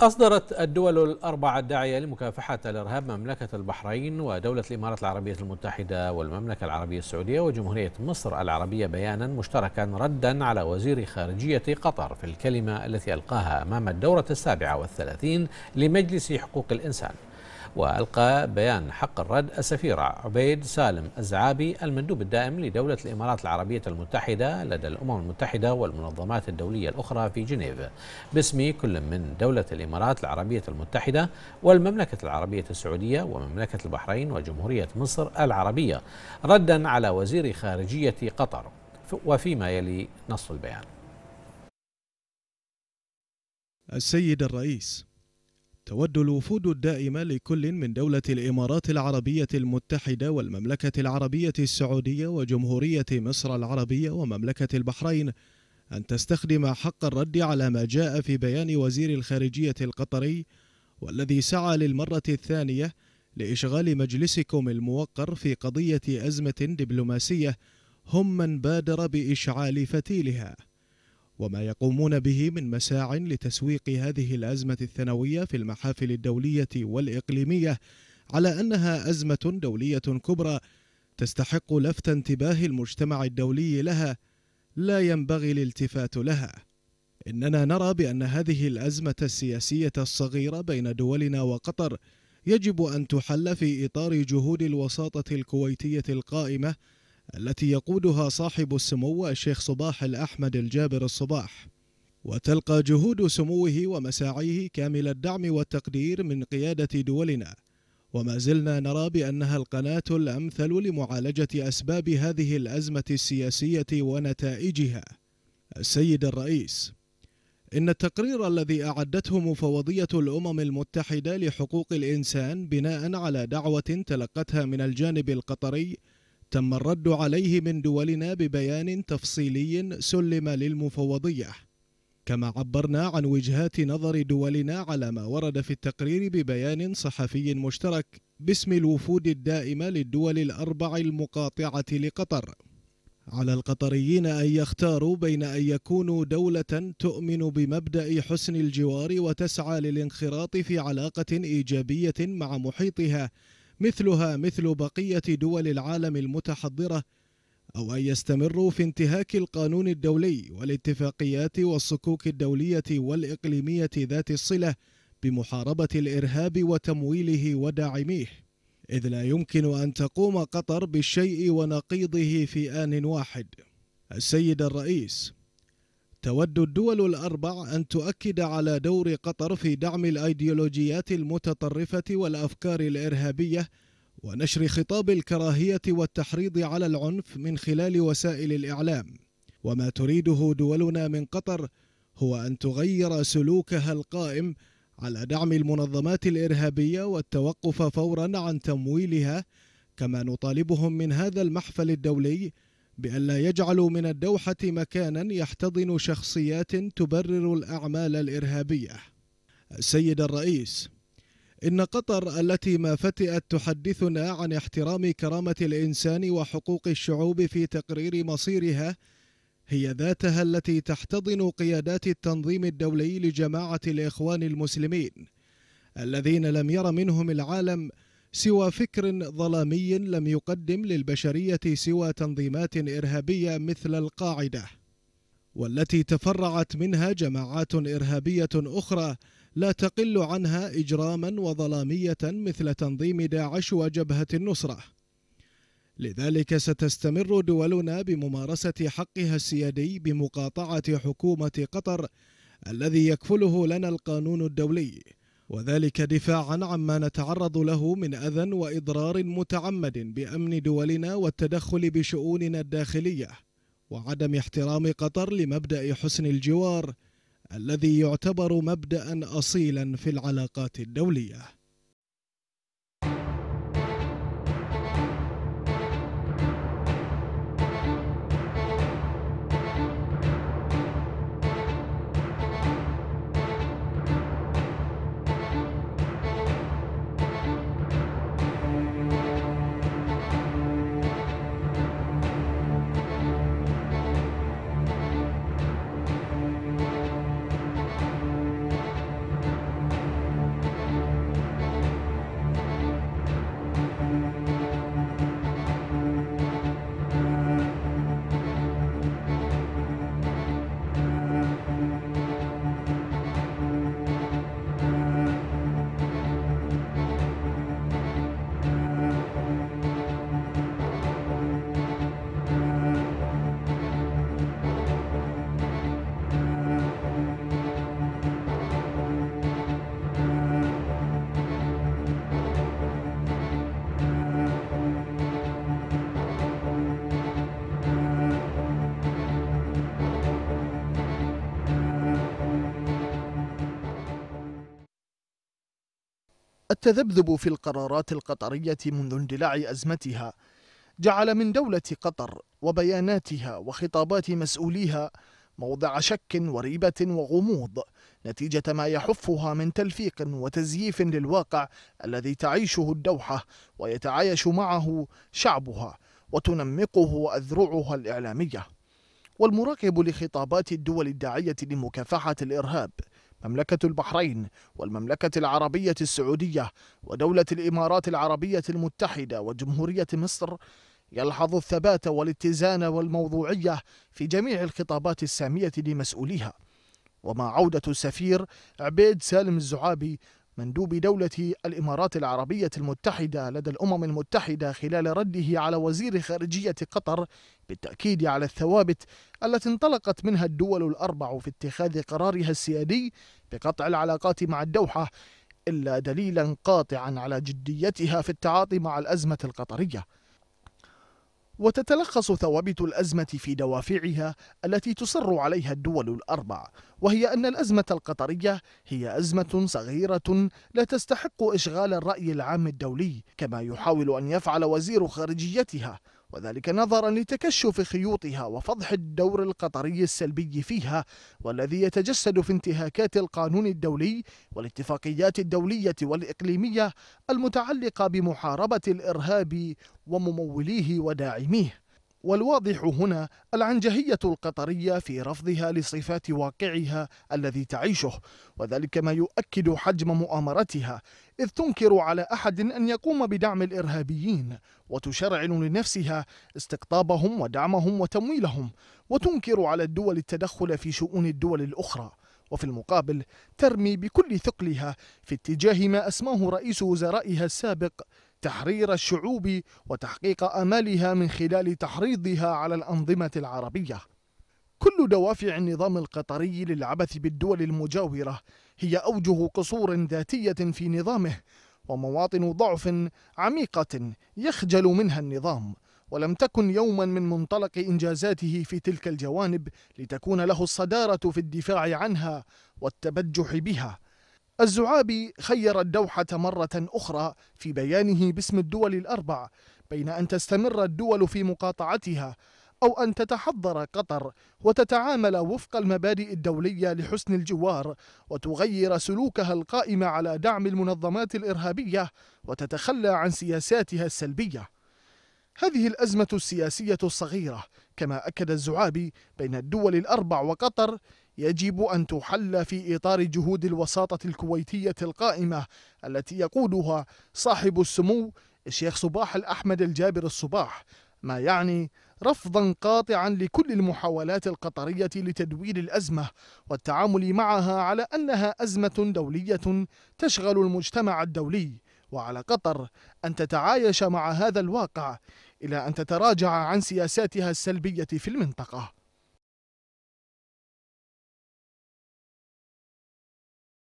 أصدرت الدول الأربعة الداعية لمكافحة الإرهاب مملكة البحرين ودولة الإمارات العربية المتحدة والمملكة العربية السعودية وجمهورية مصر العربية بيانا مشتركا ردا على وزير خارجية قطر في الكلمة التي ألقاها أمام الدورة السابعة والثلاثين لمجلس حقوق الإنسان وألقى بيان حق الرد السفير عبيد سالم الزعابي المندوب الدائم لدولة الإمارات العربية المتحدة لدى الأمم المتحدة والمنظمات الدولية الأخرى في جنيف باسم كل من دولة الإمارات العربية المتحدة والمملكة العربية السعودية ومملكة البحرين وجمهورية مصر العربية ردا على وزير خارجية قطر وفيما يلي نص البيان السيد الرئيس تود الوفود الدائمة لكل من دولة الإمارات العربية المتحدة والمملكة العربية السعودية وجمهورية مصر العربية ومملكة البحرين أن تستخدم حق الرد على ما جاء في بيان وزير الخارجية القطري والذي سعى للمرة الثانية لإشغال مجلسكم الموقر في قضية أزمة دبلوماسية هم من بادر بإشعال فتيلها وما يقومون به من مساع لتسويق هذه الأزمة الثانوية في المحافل الدولية والإقليمية على أنها أزمة دولية كبرى تستحق لفت انتباه المجتمع الدولي لها لا ينبغي الالتفات لها إننا نرى بأن هذه الأزمة السياسية الصغيرة بين دولنا وقطر يجب أن تحل في إطار جهود الوساطة الكويتية القائمة التي يقودها صاحب السمو الشيخ صباح الأحمد الجابر الصباح وتلقى جهود سموه ومساعيه كامل الدعم والتقدير من قيادة دولنا وما زلنا نرى بأنها القناة الأمثل لمعالجة أسباب هذه الأزمة السياسية ونتائجها السيد الرئيس إن التقرير الذي أعدته مفوضية الأمم المتحدة لحقوق الإنسان بناء على دعوة تلقتها من الجانب القطري تم الرد عليه من دولنا ببيان تفصيلي سلم للمفوضية كما عبرنا عن وجهات نظر دولنا على ما ورد في التقرير ببيان صحفي مشترك باسم الوفود الدائمة للدول الأربع المقاطعة لقطر على القطريين أن يختاروا بين أن يكونوا دولة تؤمن بمبدأ حسن الجوار وتسعى للانخراط في علاقة إيجابية مع محيطها مثلها مثل بقية دول العالم المتحضرة أو أن يستمروا في انتهاك القانون الدولي والاتفاقيات والصكوك الدولية والإقليمية ذات الصلة بمحاربة الإرهاب وتمويله وداعميه إذ لا يمكن أن تقوم قطر بالشيء ونقيضه في آن واحد السيد الرئيس تود الدول الأربع أن تؤكد على دور قطر في دعم الأيديولوجيات المتطرفة والأفكار الإرهابية ونشر خطاب الكراهية والتحريض على العنف من خلال وسائل الإعلام وما تريده دولنا من قطر هو أن تغير سلوكها القائم على دعم المنظمات الإرهابية والتوقف فورا عن تمويلها كما نطالبهم من هذا المحفل الدولي بألا يجعلوا من الدوحة مكانا يحتضن شخصيات تبرر الأعمال الإرهابية. السيد الرئيس، إن قطر التي ما فتئت تحدثنا عن احترام كرامة الإنسان وحقوق الشعوب في تقرير مصيرها هي ذاتها التي تحتضن قيادات التنظيم الدولي لجماعة الإخوان المسلمين الذين لم ير منهم العالم سوى فكر ظلامي لم يقدم للبشرية سوى تنظيمات إرهابية مثل القاعدة والتي تفرعت منها جماعات إرهابية أخرى لا تقل عنها إجراما وظلامية مثل تنظيم داعش وجبهة النصرة لذلك ستستمر دولنا بممارسة حقها السيادي بمقاطعة حكومة قطر الذي يكفله لنا القانون الدولي وذلك دفاعا عما نتعرض له من أذى وإضرار متعمد بأمن دولنا والتدخل بشؤوننا الداخلية وعدم احترام قطر لمبدأ حسن الجوار الذي يعتبر مبدأ أصيلا في العلاقات الدولية التذبذب في القرارات القطرية منذ اندلاع أزمتها جعل من دولة قطر وبياناتها وخطابات مسؤوليها موضع شك وريبة وغموض نتيجة ما يحفها من تلفيق وتزييف للواقع الذي تعيشه الدوحة ويتعايش معه شعبها وتنمقه أذرعها الإعلامية والمراقب لخطابات الدول الداعية لمكافحة الإرهاب مملكة البحرين والمملكة العربية السعودية ودولة الإمارات العربية المتحدة وجمهورية مصر يلحظ الثبات والاتزان والموضوعية في جميع الخطابات السامية لمسؤوليها وما عودة السفير عبيد سالم الزعابي مندوب دولة الإمارات العربية المتحدة لدى الأمم المتحدة خلال رده على وزير خارجية قطر بالتأكيد على الثوابت التي انطلقت منها الدول الأربع في اتخاذ قرارها السيادي بقطع العلاقات مع الدوحة إلا دليلا قاطعا على جديتها في التعاطي مع الأزمة القطرية وتتلخص ثوابت الأزمة في دوافعها التي تصر عليها الدول الأربع وهي أن الأزمة القطرية هي أزمة صغيرة لا تستحق إشغال الرأي العام الدولي كما يحاول أن يفعل وزير خارجيتها وذلك نظرا لتكشف خيوطها وفضح الدور القطري السلبي فيها والذي يتجسد في انتهاكات القانون الدولي والاتفاقيات الدولية والإقليمية المتعلقة بمحاربة الإرهاب ومموليه وداعميه والواضح هنا العنجهية القطرية في رفضها لصفات واقعها الذي تعيشه وذلك ما يؤكد حجم مؤامرتها إذ تنكر على أحد أن يقوم بدعم الإرهابيين وتشرعن لنفسها استقطابهم ودعمهم وتمويلهم وتنكر على الدول التدخل في شؤون الدول الأخرى وفي المقابل ترمي بكل ثقلها في اتجاه ما أسماه رئيس وزرائها السابق تحرير الشعوب وتحقيق امالها من خلال تحريضها على الانظمه العربيه كل دوافع النظام القطري للعبث بالدول المجاوره هي اوجه قصور ذاتيه في نظامه ومواطن ضعف عميقه يخجل منها النظام ولم تكن يوما من منطلق انجازاته في تلك الجوانب لتكون له الصداره في الدفاع عنها والتبجح بها الزعابي خير الدوحة مرة أخرى في بيانه باسم الدول الأربع بين أن تستمر الدول في مقاطعتها أو أن تتحضر قطر وتتعامل وفق المبادئ الدولية لحسن الجوار وتغير سلوكها القائم على دعم المنظمات الإرهابية وتتخلى عن سياساتها السلبية هذه الأزمة السياسية الصغيرة كما أكد الزعابي بين الدول الأربع وقطر يجب أن تحل في إطار جهود الوساطة الكويتية القائمة التي يقودها صاحب السمو الشيخ صباح الأحمد الجابر الصباح ما يعني رفضا قاطعا لكل المحاولات القطرية لتدوير الأزمة والتعامل معها على أنها أزمة دولية تشغل المجتمع الدولي وعلى قطر أن تتعايش مع هذا الواقع إلى أن تتراجع عن سياساتها السلبية في المنطقة